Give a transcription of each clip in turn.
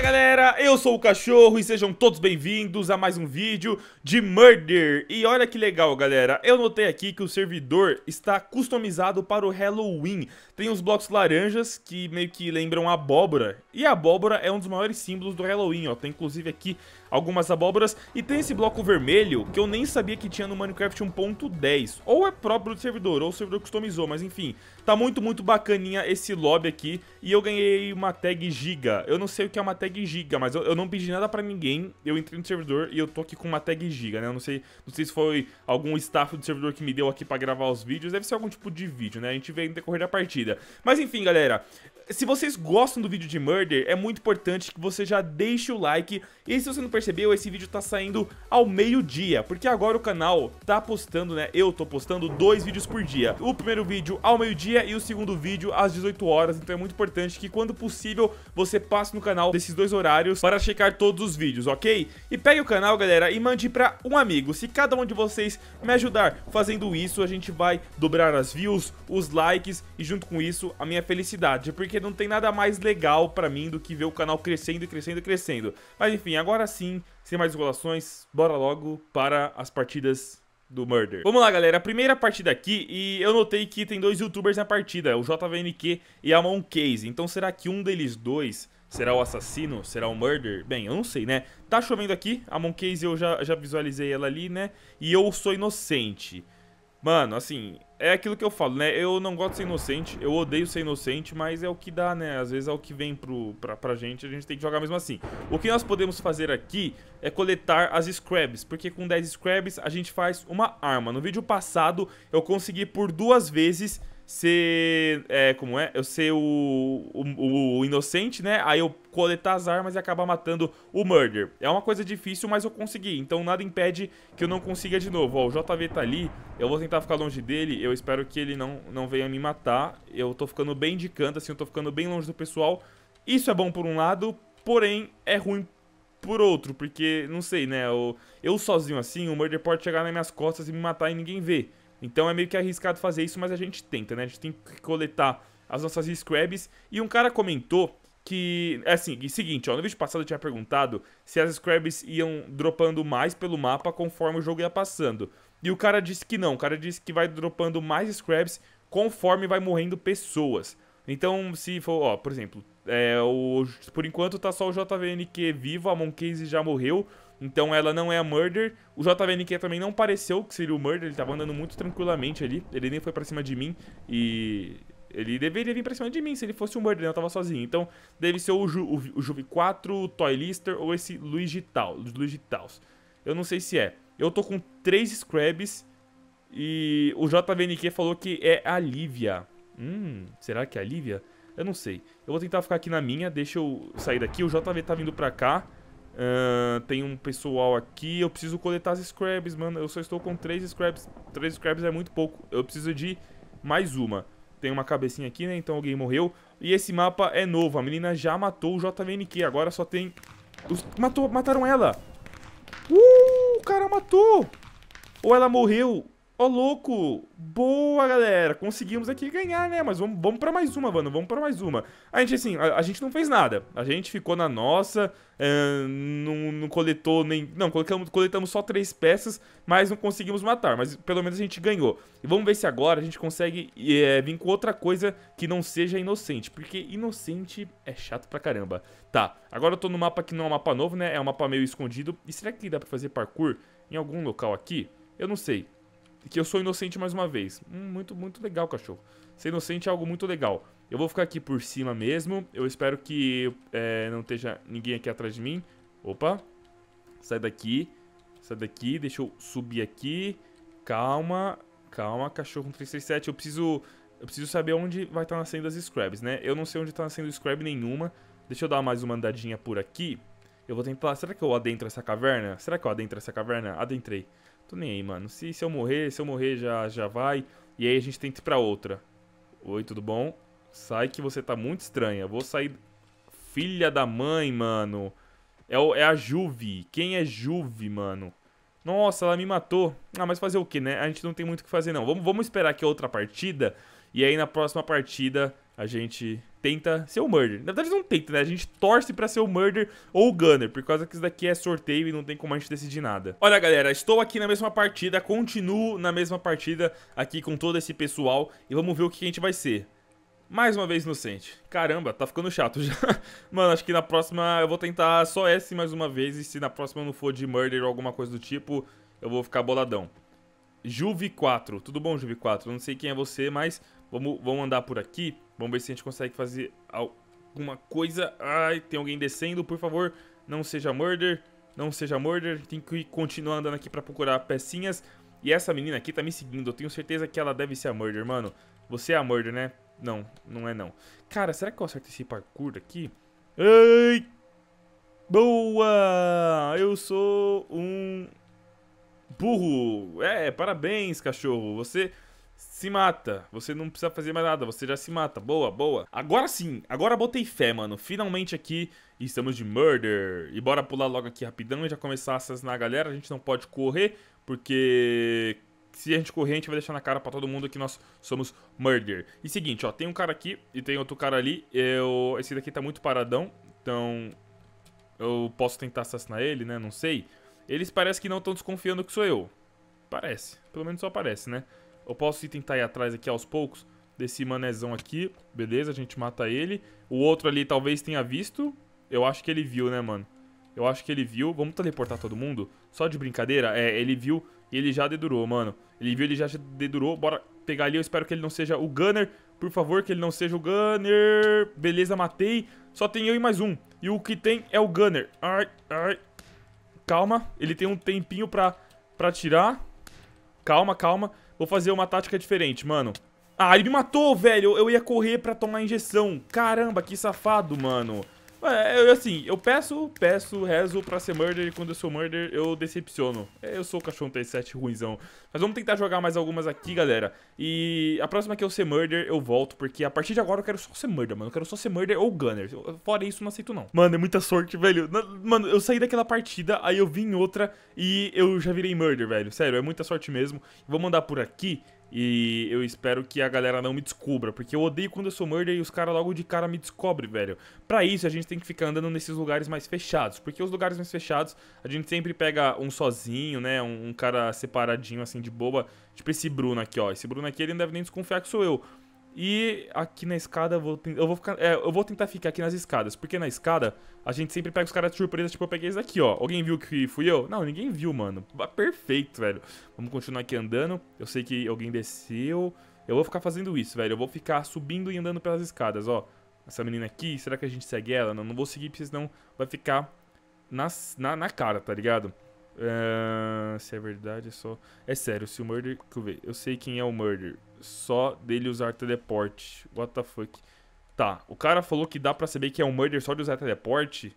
galera, eu sou o Cachorro e sejam todos bem-vindos a mais um vídeo de Murder. E olha que legal, galera, eu notei aqui que o servidor está customizado para o Halloween. Tem os blocos laranjas, que meio que lembram abóbora. E a abóbora é um dos maiores símbolos do Halloween, ó. Tem inclusive aqui algumas abóboras. E tem esse bloco vermelho, que eu nem sabia que tinha no Minecraft 1.10. Ou é próprio do servidor, ou o servidor customizou, mas enfim. Tá muito, muito bacaninha esse lobby aqui. E eu ganhei uma tag giga. Eu não sei o que é uma tag giga, mas eu, eu não pedi nada pra ninguém. Eu entrei no servidor e eu tô aqui com uma tag giga, né? Eu não sei, não sei se foi algum staff do servidor que me deu aqui pra gravar os vídeos. Deve ser algum tipo de vídeo, né? A gente vê no decorrer da partida. Mas enfim, galera se vocês gostam do vídeo de Murder, é muito importante que você já deixe o like. E se você não percebeu, esse vídeo tá saindo ao meio-dia, porque agora o canal tá postando, né? Eu tô postando dois vídeos por dia. O primeiro vídeo ao meio-dia e o segundo vídeo às 18 horas. Então é muito importante que, quando possível, você passe no canal desses dois horários para checar todos os vídeos, ok? E pegue o canal, galera, e mande para um amigo. Se cada um de vocês me ajudar fazendo isso, a gente vai dobrar as views, os likes e, junto com isso, a minha felicidade. Porque porque não tem nada mais legal para mim do que ver o canal crescendo e crescendo e crescendo. Mas enfim, agora sim, sem mais enrolações, bora logo para as partidas do Murder. Vamos lá, galera. A primeira partida aqui, e eu notei que tem dois youtubers na partida, o JVNQ e a Moncase. Então será que um deles dois será o assassino? Será o Murder? Bem, eu não sei, né? Tá chovendo aqui, a Moncase eu já, já visualizei ela ali, né? E eu sou inocente. Mano, assim, é aquilo que eu falo, né? Eu não gosto de ser inocente, eu odeio ser inocente, mas é o que dá, né? Às vezes é o que vem pro, pra, pra gente, a gente tem que jogar mesmo assim. O que nós podemos fazer aqui é coletar as scrabs, porque com 10 scrabs a gente faz uma arma. No vídeo passado eu consegui por duas vezes ser. É, como é? Eu ser o, o, o, inocente, né? Aí eu coletar as armas e acabar matando o Murder. É uma coisa difícil, mas eu consegui. Então nada impede que eu não consiga de novo. Ó, o JV tá ali. Eu vou tentar ficar longe dele. Eu espero que ele não, não venha me matar. Eu tô ficando bem de canto, assim. Eu tô ficando bem longe do pessoal. Isso é bom por um lado, porém é ruim por outro. Porque, não sei, né? Eu, eu sozinho assim, o Murder pode chegar nas minhas costas e me matar e ninguém vê. Então é meio que arriscado fazer isso, mas a gente tenta, né? A gente tem que coletar as nossas scrabs. E um cara comentou que. É assim, é seguinte, ó, no vídeo passado eu tinha perguntado se as scrabs iam dropando mais pelo mapa conforme o jogo ia passando. E o cara disse que não, o cara disse que vai dropando mais scrabs conforme vai morrendo pessoas. Então, se for, ó, por exemplo, é, o, por enquanto tá só o JVNQ vivo, a Monkeys já morreu, então ela não é a Murder. O JVNQ também não pareceu que seria o Murder. Ele tava andando muito tranquilamente ali. Ele nem foi pra cima de mim. E ele deveria vir pra cima de mim se ele fosse o Murder, né? Eu tava sozinho. Então, deve ser o, Ju, o, o Juve 4, o Toy Lister ou esse Luigi Taos. Luigi Taos. Eu não sei se é. Eu tô com três Scrabs e o JVNQ falou que é a Lívia. Hum, será que é a Lívia? Eu não sei. Eu vou tentar ficar aqui na minha, deixa eu sair daqui. O JV tá vindo pra cá. Uh, tem um pessoal aqui. Eu preciso coletar as scrabs, mano. Eu só estou com três scrabs. Três scrabs é muito pouco. Eu preciso de mais uma. Tem uma cabecinha aqui, né? Então alguém morreu. E esse mapa é novo. A menina já matou o JVNQ. Agora só tem... Os... Matou, mataram ela. Uh, o cara matou. Ou ela morreu. Ó, oh, louco! Boa, galera! Conseguimos aqui ganhar, né? Mas vamos, vamos pra mais uma, mano. Vamos pra mais uma. A gente, assim, a, a gente não fez nada. A gente ficou na nossa, é, não, não, coletou nem... Não, coletamos, coletamos só três peças, mas não conseguimos matar. Mas pelo menos a gente ganhou. E vamos ver se agora a gente consegue é, vir com outra coisa que não seja inocente. Porque inocente é chato pra caramba. Tá, agora eu tô no mapa que não é um mapa novo, né? É um mapa meio escondido. E será que dá pra fazer parkour em algum local aqui? Eu não sei que eu sou inocente mais uma vez. Hum, muito, muito legal, cachorro. Ser inocente é algo muito legal. Eu vou ficar aqui por cima mesmo. Eu espero que é, não esteja ninguém aqui atrás de mim. Opa. Sai daqui. Sai daqui. Deixa eu subir aqui. Calma. Calma, cachorro 337. Eu preciso, eu preciso saber onde vai estar nascendo as scrabs, né? Eu não sei onde está nascendo scrab nenhuma. Deixa eu dar mais uma andadinha por aqui. Eu vou tentar... Será que eu adentro essa caverna? Será que eu adentro essa caverna? Adentrei. Tô nem aí, mano. Se, se eu morrer, se eu morrer já, já vai. E aí a gente tenta ir pra outra. Oi, tudo bom? Sai que você tá muito estranha. Vou sair... Filha da mãe, mano. É, o, é a Juve. Quem é Juve, mano? Nossa, ela me matou. Ah, mas fazer o quê né? A gente não tem muito o que fazer, não. Vamos, vamos esperar aqui outra partida. E aí na próxima partida a gente tenta ser o Murder. Na verdade, não tenta, né? A gente torce para ser o Murder ou o Gunner, por causa que isso daqui é sorteio e não tem como a gente decidir nada. Olha, galera, estou aqui na mesma partida, continuo na mesma partida aqui com todo esse pessoal e vamos ver o que a gente vai ser. Mais uma vez inocente. Caramba, tá ficando chato já. Mano, acho que na próxima eu vou tentar só s mais uma vez e se na próxima não for de Murder ou alguma coisa do tipo, eu vou ficar boladão. Juve 4. Tudo bom, Juve 4? Não sei quem é você, mas vamos, vamos andar por aqui. Vamos ver se a gente consegue fazer alguma coisa. Ai, tem alguém descendo, por favor. Não seja murder. Não seja murder. Tem que continuar andando aqui pra procurar pecinhas. E essa menina aqui tá me seguindo. Eu tenho certeza que ela deve ser a murder, mano. Você é a murder, né? Não, não é não. Cara, será que eu acerto esse parkour aqui? Ei! Boa! Eu sou um burro. É, parabéns, cachorro. Você se mata. Você não precisa fazer mais nada, você já se mata. Boa, boa. Agora sim, agora botei fé, mano. Finalmente aqui estamos de murder. E bora pular logo aqui rapidão e já começar a assassinar a galera. A gente não pode correr, porque se a gente correr, a gente vai deixar na cara pra todo mundo que nós somos murder. E seguinte, ó, tem um cara aqui e tem outro cara ali. Eu... Esse daqui tá muito paradão, então eu posso tentar assassinar ele, né? Não sei. Eles parecem que não estão desconfiando que sou eu. Parece. Pelo menos só parece, né? Eu posso tentar ir atrás aqui aos poucos desse manezão aqui. Beleza, a gente mata ele. O outro ali talvez tenha visto. Eu acho que ele viu, né, mano? Eu acho que ele viu. Vamos teleportar todo mundo? Só de brincadeira? É, ele viu e ele já dedurou, mano. Ele viu, ele já dedurou. Bora pegar ali. Eu espero que ele não seja o Gunner. Por favor, que ele não seja o Gunner. Beleza, matei. Só tem eu e mais um. E o que tem é o Gunner. Ai, ai. Calma. Ele tem um tempinho pra, pra tirar. Calma, calma. Vou fazer uma tática diferente, mano. Ah, ele me matou, velho. Eu, ia correr pra tomar injeção. Caramba, que safado, mano. É, eu, assim, eu peço, peço, rezo pra ser murder e quando eu sou murder eu decepciono. É, eu sou o cachorro 37 ruizão. Mas vamos tentar jogar mais algumas aqui, galera. E a próxima que eu ser murder eu volto, porque a partir de agora eu quero só ser murder, mano. Eu quero só ser murder ou gunner. Fora isso, não aceito não. Mano, é muita sorte, velho. Mano, eu saí daquela partida, aí eu vim em outra e eu já virei murder, velho. Sério, é muita sorte mesmo. Vou mandar por aqui. E eu espero que a galera não me descubra, porque eu odeio quando eu sou murder e os caras logo de cara me descobrem, velho. Pra isso, a gente tem que ficar andando nesses lugares mais fechados, porque os lugares mais fechados, a gente sempre pega um sozinho, né, um, um cara separadinho, assim, de boba. Tipo esse Bruno aqui, ó. Esse Bruno aqui, ele não deve nem desconfiar que sou eu. E aqui na escada eu vou, eu vou ficar, é, eu vou tentar ficar aqui nas escadas, porque na escada a gente sempre pega os caras de surpresa, tipo eu peguei esse aqui ó. Alguém viu que fui eu? Não, ninguém viu, mano. Perfeito, velho. Vamos continuar aqui andando. Eu sei que alguém desceu. Eu vou ficar fazendo isso, velho. Eu vou ficar subindo e andando pelas escadas, ó. Essa menina aqui, será que a gente segue ela? Não, não vou seguir, porque senão vai ficar na, na, na cara, tá ligado? Uh, se é verdade, é só. É sério, se o Murder. Deixa eu ver. Eu sei quem é o Murder. Só dele usar teleporte. What the fuck? Tá, o cara falou que dá pra saber que é um Murder só de usar teleporte.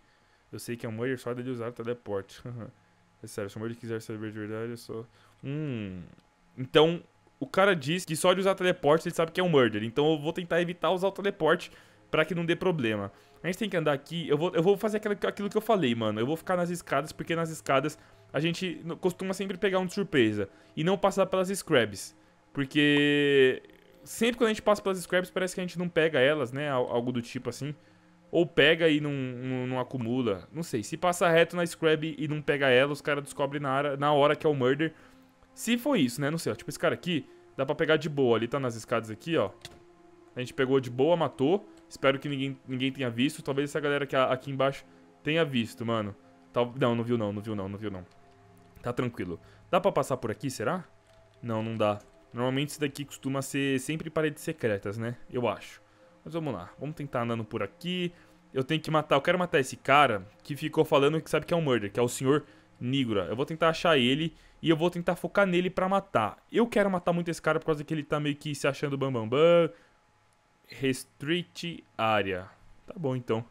Eu sei que é um Murder só dele usar teleporte. é sério, se o Murder quiser saber de verdade, é só. Hum. Então, o cara diz que só de usar teleporte ele sabe que é um Murder. Então eu vou tentar evitar usar o teleporte para que não dê problema. A gente tem que andar aqui, eu vou, eu vou fazer aquilo, aquilo que eu falei, mano. Eu vou ficar nas escadas, porque nas escadas a gente costuma sempre pegar um de surpresa. E não passar pelas scrabs. Porque sempre quando a gente passa pelas scrubs parece que a gente não pega elas, né? Algo do tipo assim. Ou pega e não, não, não acumula. Não sei. Se passa reto na scrab e não pega ela, os caras descobrem na hora, na hora que é o murder. Se foi isso, né? Não sei. Tipo, esse cara aqui, dá pra pegar de boa. Ali tá nas escadas aqui, ó. A gente pegou de boa, matou. Espero que ninguém, ninguém tenha visto. Talvez essa galera aqui, aqui embaixo tenha visto, mano. Tal... Não, não viu não, não viu não, não viu não. Tá tranquilo. Dá pra passar por aqui, será? Não, não dá. Normalmente isso daqui costuma ser sempre paredes secretas, né? Eu acho. Mas vamos lá. Vamos tentar andando por aqui. Eu tenho que matar... Eu quero matar esse cara que ficou falando que sabe que é um murder, que é o senhor Nigra. Eu vou tentar achar ele e eu vou tentar focar nele pra matar. Eu quero matar muito esse cara por causa que ele tá meio que se achando bambambam... Bam, bam, bam Restrict Area. Tá bom, então.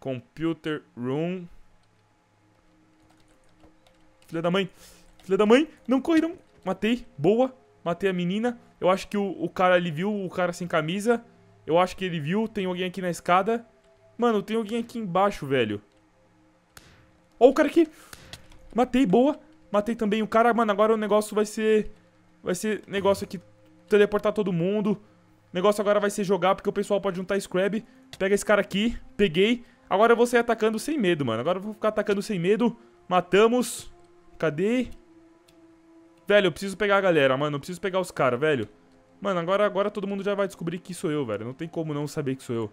Computer Room. Filha da mãe. Filha da mãe. Não correram. Matei. Boa. Matei a menina. Eu acho que o, o cara, ele viu o cara sem camisa. Eu acho que ele viu. Tem alguém aqui na escada. Mano, tem alguém aqui embaixo, velho. Ó o cara aqui. Matei, boa. Matei também o cara. Mano, agora o negócio vai ser... Vai ser negócio aqui... Teleportar todo mundo negócio agora vai ser jogar, porque o pessoal pode juntar scrab. Pega esse cara aqui, peguei. Agora eu vou sair atacando sem medo, mano. Agora eu vou ficar atacando sem medo. Matamos. Cadê? Velho, eu preciso pegar a galera, mano. Eu preciso pegar os caras, velho. Mano, agora, agora todo mundo já vai descobrir que sou eu, velho. Não tem como não saber que sou eu.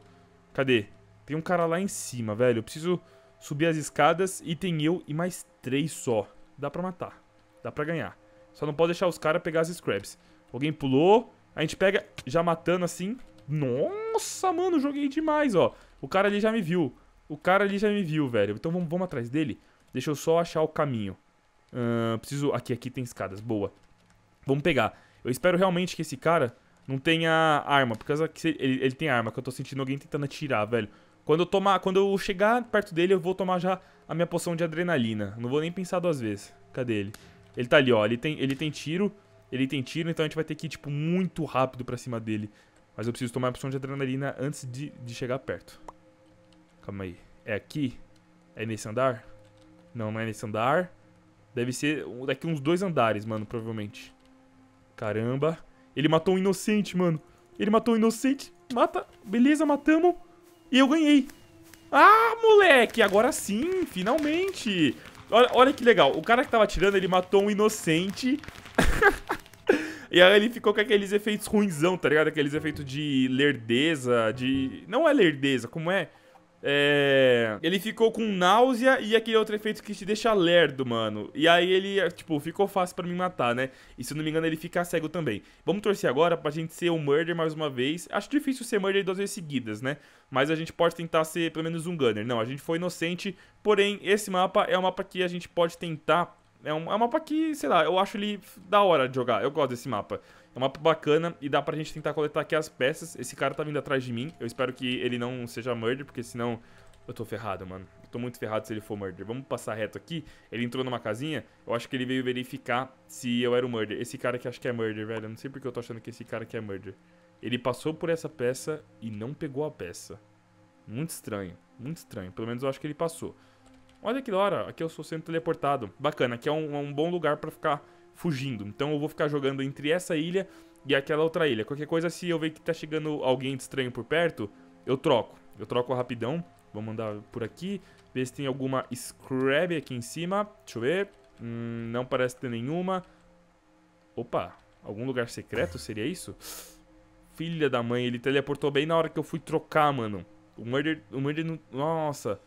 Cadê? Tem um cara lá em cima, velho. Eu preciso subir as escadas e tem eu e mais três só. Dá pra matar. Dá pra ganhar. Só não pode deixar os caras pegar as scraps. Alguém pulou. A gente pega, já matando assim. Nossa, mano, joguei demais, ó. O cara ali já me viu. O cara ali já me viu, velho. Então vamos, vamos atrás dele. Deixa eu só achar o caminho. Uh, preciso... Aqui, aqui tem escadas. Boa. Vamos pegar. Eu espero realmente que esse cara não tenha arma. Porque ele, ele tem arma, que eu tô sentindo alguém tentando atirar, velho. Quando eu, tomar, quando eu chegar perto dele, eu vou tomar já a minha poção de adrenalina. Não vou nem pensar duas vezes. Cadê ele? Ele tá ali, ó. Ele tem, ele tem tiro. Ele tem tiro, então a gente vai ter que ir, tipo, muito rápido pra cima dele. Mas eu preciso tomar a opção de adrenalina antes de, de chegar perto. Calma aí. É aqui? É nesse andar? Não, não é nesse andar. Deve ser daqui uns dois andares, mano, provavelmente. Caramba. Ele matou um inocente, mano. Ele matou um inocente. Mata. Beleza, matamos. E eu ganhei. Ah, moleque. Agora sim, finalmente. Olha, olha que legal. O cara que tava atirando, ele matou um inocente. E aí ele ficou com aqueles efeitos ruinsão, tá ligado? Aqueles efeitos de lerdeza, de. Não é lerdeza, como é? É... Ele ficou com náusea e aquele outro efeito que te deixa lerdo, mano. E aí ele, tipo, ficou fácil para me matar, né? E se eu não me engano, ele fica cego também. Vamos torcer agora pra gente ser o um Murder mais uma vez. Acho difícil ser Murder duas vezes seguidas, né? Mas a gente pode tentar ser pelo menos um Gunner. Não, a gente foi inocente. Porém, esse mapa é um mapa que a gente pode tentar é um, é um mapa que, sei lá, eu acho ele da hora de jogar. Eu gosto desse mapa. É um mapa bacana e dá pra gente tentar coletar aqui as peças. Esse cara tá vindo atrás de mim. Eu espero que ele não seja murder, porque senão eu tô ferrado, mano. tô muito ferrado se ele for murder. Vamos passar reto aqui. Ele entrou numa casinha. Eu acho que ele veio verificar se eu era o murder. Esse cara aqui acho que é murder, velho. Eu não sei porque eu tô achando que esse cara aqui é murder. Ele passou por essa peça e não pegou a peça. Muito estranho, muito estranho. Pelo menos eu acho que ele passou. Olha que da hora, aqui eu sou sendo teleportado. Bacana, aqui é um, um bom lugar pra ficar fugindo. Então eu vou ficar jogando entre essa ilha e aquela outra ilha. Qualquer coisa, se eu ver que tá chegando alguém estranho por perto, eu troco. Eu troco rapidão. Vou mandar por aqui. Ver se tem alguma Scrab aqui em cima. Deixa eu ver. Hum, não parece ter nenhuma. Opa, algum lugar secreto seria isso? Filha da mãe, ele teleportou bem na hora que eu fui trocar, mano. O Murder, o Murder não... Nossa...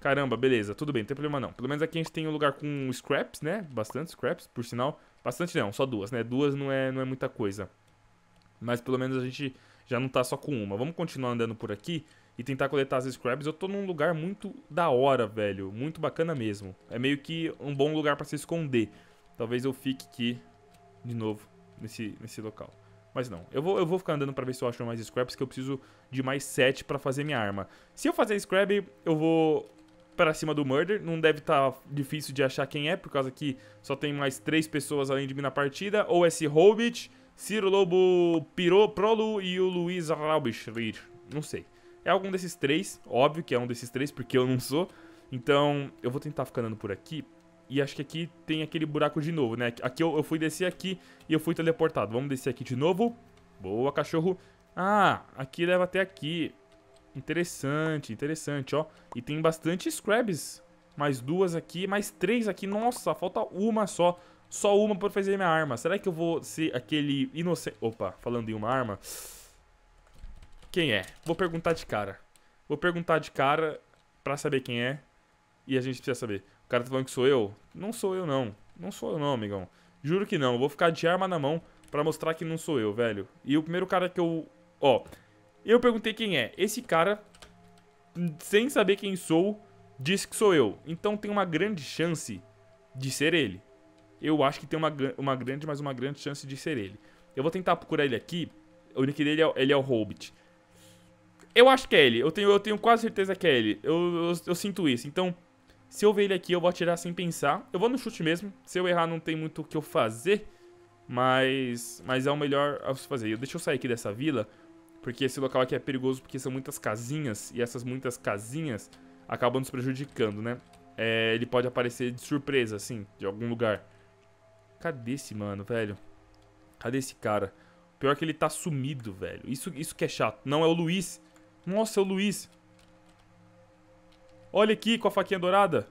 Caramba, beleza, tudo bem, não tem problema não. Pelo menos aqui a gente tem um lugar com scraps, né? Bastante scraps, por sinal. Bastante não, só duas, né? Duas não é, não é muita coisa. Mas pelo menos a gente já não tá só com uma. Vamos continuar andando por aqui e tentar coletar as scraps. Eu tô num lugar muito da hora, velho. Muito bacana mesmo. É meio que um bom lugar pra se esconder. Talvez eu fique aqui de novo nesse, nesse local. Mas não, eu vou, eu vou ficar andando pra ver se eu acho mais scraps, que eu preciso de mais 7 pra fazer minha arma. Se eu fazer scrap, eu vou para cima do Murder. Não deve estar tá difícil de achar quem é, por causa que só tem mais três pessoas além de mim na partida. Ou esse é Hobbit, Ciro Lobo pirou Prolo e o Luiz Raubschrir. Não sei. É algum desses três. Óbvio que é um desses três, porque eu não sou. Então, eu vou tentar ficar andando por aqui. E acho que aqui tem aquele buraco de novo, né? Aqui eu, eu fui descer aqui e eu fui teleportado. Vamos descer aqui de novo. Boa, cachorro. Ah, aqui leva até aqui. Interessante, interessante, ó. E tem bastante scrubs, Mais duas aqui, mais três aqui. Nossa, falta uma só. Só uma pra fazer minha arma. Será que eu vou ser aquele inocente... Opa, falando em uma arma... Quem é? Vou perguntar de cara. Vou perguntar de cara pra saber quem é. E a gente precisa saber. O cara tá falando que sou eu? Não sou eu, não. Não sou eu, não, amigão. Juro que não. Eu vou ficar de arma na mão pra mostrar que não sou eu, velho. E o primeiro cara que eu... Ó... Oh, eu perguntei quem é. Esse cara, sem saber quem sou, disse que sou eu. Então tem uma grande chance de ser ele. Eu acho que tem uma, uma grande, mas uma grande chance de ser ele. Eu vou tentar procurar ele aqui. O nick dele é, ele é o Hobbit. Eu acho que é ele. Eu tenho, eu tenho quase certeza que é ele. Eu, eu, eu sinto isso. Então, se eu ver ele aqui, eu vou atirar sem pensar. Eu vou no chute mesmo. Se eu errar, não tem muito o que eu fazer. Mas, mas é o melhor a se fazer. Deixa eu sair aqui dessa vila. Porque esse local aqui é perigoso porque são muitas casinhas. E essas muitas casinhas acabam nos prejudicando, né? É, ele pode aparecer de surpresa, assim, de algum lugar. Cadê esse mano, velho? Cadê esse cara? Pior que ele tá sumido, velho. Isso, isso que é chato. Não, é o Luiz. Nossa, é o Luiz. Olha aqui com a faquinha dourada.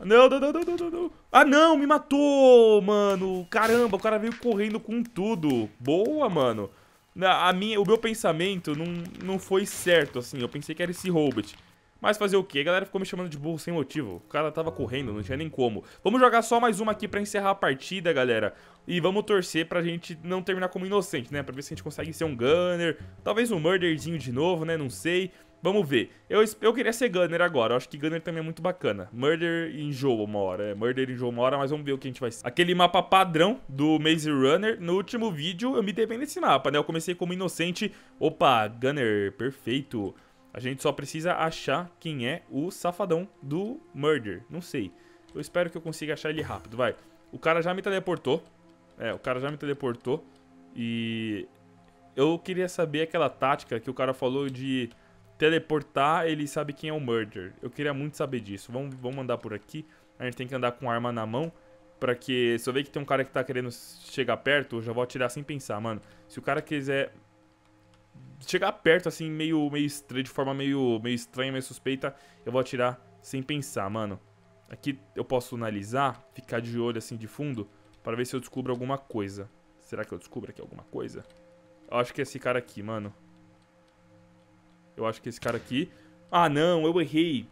Não, não, não, não, não, não. Ah, não, me matou, mano. Caramba, o cara veio correndo com tudo. Boa, mano a minha, o meu pensamento não, não foi certo, assim. Eu pensei que era esse Hobbit. Mas fazer o quê A galera ficou me chamando de burro sem motivo. O cara tava correndo, não tinha nem como. Vamos jogar só mais uma aqui pra encerrar a partida, galera. E vamos torcer pra gente não terminar como inocente, né? Pra ver se a gente consegue ser um gunner. Talvez um murderzinho de novo, né? Não sei. Vamos ver. Eu, eu queria ser Gunner agora. Eu acho que Gunner também é muito bacana. Murder enjoa uma hora. É, Murder enjoa uma hora, mas vamos ver o que a gente vai ser. Aquele mapa padrão do Maze Runner. No último vídeo, eu me dei bem nesse mapa, né? Eu comecei como inocente. Opa, Gunner, perfeito. A gente só precisa achar quem é o safadão do Murder. Não sei. Eu espero que eu consiga achar ele rápido, vai. O cara já me teleportou. É, o cara já me teleportou. E... Eu queria saber aquela tática que o cara falou de teleportar, ele sabe quem é o Murder. Eu queria muito saber disso. Vamos, vamos andar por aqui. A gente tem que andar com arma na mão. Pra que. Se eu ver que tem um cara que tá querendo chegar perto, eu já vou atirar sem pensar, mano. Se o cara quiser chegar perto, assim, meio, meio de forma meio, meio estranha, meio suspeita, eu vou atirar sem pensar, mano. Aqui eu posso analisar, ficar de olho assim de fundo, para ver se eu descubro alguma coisa. Será que eu descubro aqui alguma coisa? Eu acho que é esse cara aqui, mano. Eu acho que esse cara aqui... Ah, não, eu errei.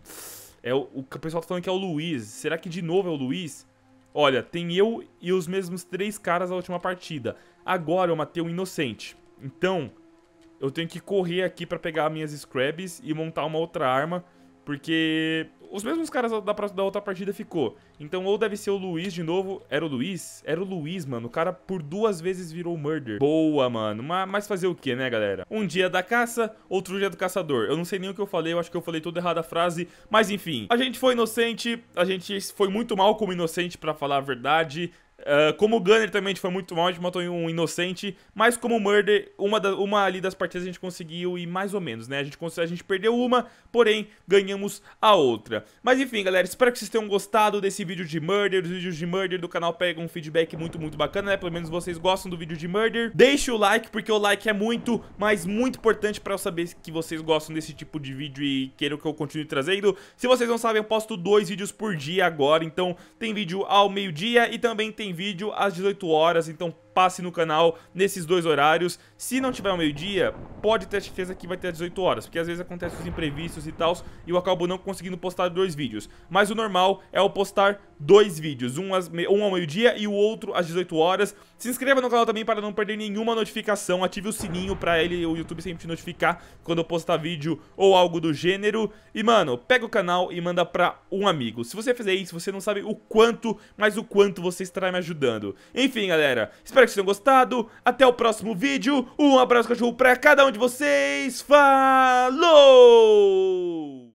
É o, o pessoal tá falando que é o Luiz. Será que de novo é o Luiz? Olha, tem eu e os mesmos três caras na última partida. Agora eu matei um inocente. Então, eu tenho que correr aqui pra pegar minhas scrubs e montar uma outra arma. Porque os mesmos caras da, da, outra partida ficou. Então ou deve ser o Luiz de novo. Era o Luiz? Era o Luiz, mano. O cara por duas vezes virou Murder. Boa, mano. Mas, fazer o que, né, galera? Um dia da caça, outro dia do caçador. Eu não sei nem o que eu falei. Eu acho que eu falei toda errada a frase. Mas enfim, a gente foi inocente. A gente foi muito mal como inocente, para falar a verdade. Ah, como o Gunner também a gente foi muito mal, a gente matou um inocente, mas como o Murder, uma, da, uma ali das partidas a gente conseguiu e mais ou menos, né? A gente, a gente perdeu uma, porém ganhamos a outra. Mas enfim, galera, espero que vocês tenham gostado desse vídeo de Murder, os vídeos de Murder do canal pegam um feedback muito, muito bacana, né? Pelo menos vocês gostam do vídeo de Murder. Deixe o like, porque o like é muito, mas muito importante pra eu saber que vocês gostam desse tipo de vídeo e queiram que eu continue trazendo. Se vocês não sabem, eu posto dois vídeos por dia agora, então tem vídeo ao meio-dia e também tem vídeo às 18 horas, então passe no canal nesses dois horários. Se não tiver ao meio-dia, pode ter certeza que vai ter às 18 horas, porque às vezes acontecem os imprevistos e tal, e eu acabo não conseguindo postar dois vídeos. Mas o normal é eu postar dois vídeos, um, às, um ao meio-dia e o outro às 18 horas. Se inscreva no canal também para não perder nenhuma notificação, ative o sininho para ele, o YouTube sempre te notificar quando eu postar vídeo ou algo do gênero. E mano, pega o canal e manda para um amigo. Se você fizer isso, você não sabe o quanto, mas o quanto você estará me ajudando. Enfim, galera, espero que vocês tenham gostado. Até o próximo vídeo. Um abraço cachorro para cada um de vocês. Falou!